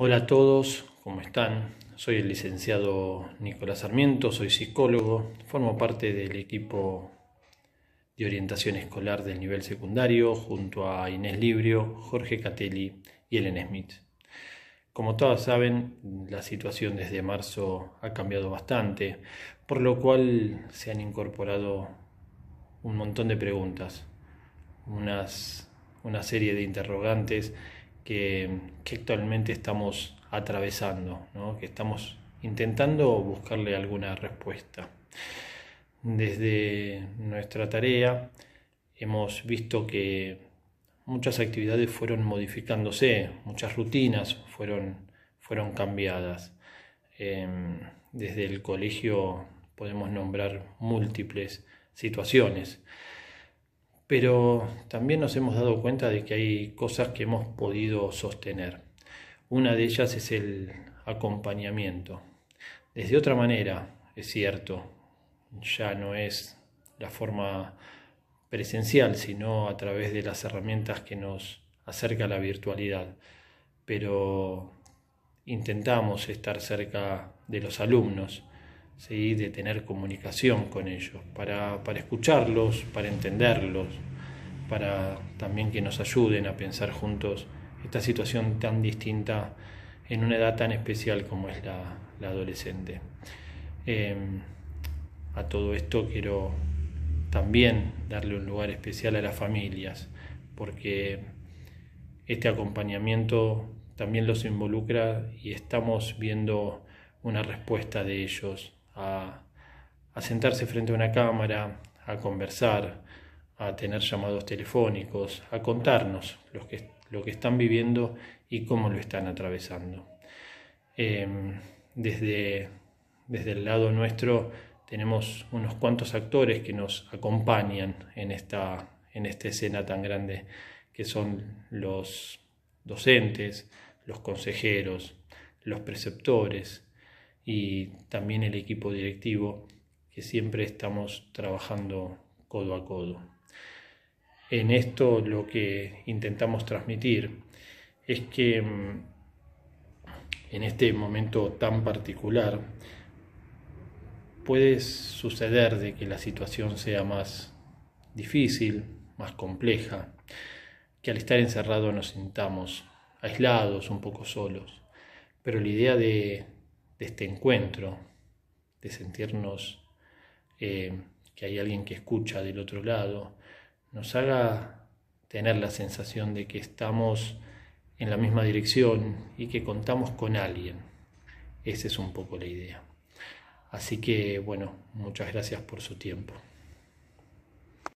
Hola a todos, ¿cómo están? Soy el licenciado Nicolás Sarmiento, soy psicólogo, formo parte del equipo de orientación escolar del nivel secundario junto a Inés Librio, Jorge Catelli y Ellen Smith. Como todas saben, la situación desde marzo ha cambiado bastante, por lo cual se han incorporado un montón de preguntas, una serie de interrogantes que, actualmente estamos atravesando, que estamos intentando buscarle alguna respuesta. Desde nuestra tarea hemos visto que muchas actividades fueron modificándose, muchas rutinas fueron, fueron cambiadas. Em, desde el colegio podemos nombrar múltiples situaciones pero también nos hemos dado cuenta de que hay cosas que hemos podido sostener. Una de ellas es el acompañamiento. Desde otra manera, es cierto, ya no es la forma presencial, sino a través de las herramientas que nos acerca la virtualidad. Pero intentamos estar cerca de los alumnos, de tener comunicación con ellos, para, escucharlos, para entenderlos, para también que nos ayuden a pensar juntos esta situación tan distinta en una edad tan especial como es la, adolescente. Em, a todo esto quiero también darle un lugar especial a las familias, porque este acompañamiento también los involucra y estamos viendo una respuesta de ellos a, sentarse frente a una cámara, a conversar, a tener llamados telefónicos, a contarnos lo que están viviendo y cómo lo están atravesando. Em, desde, desde el lado nuestro tenemos unos cuantos actores que nos acompañan en esta, en esta escena tan grande, que son los docentes, los consejeros, los preceptores, y también el equipo directivo que siempre estamos trabajando codo a codo. En esto lo que intentamos transmitir es que mm, en este momento tan particular puede suceder de que la situación sea más difícil, más compleja, que al estar encerrado nos sintamos aislados, un poco solos. Pero la idea de de este encuentro, de sentirnos eh, que hay alguien que escucha del otro lado, nos haga tener la sensación de que estamos en la misma dirección y que contamos con alguien. Esa es un poco la idea. Así que, bueno, muchas gracias por su tiempo.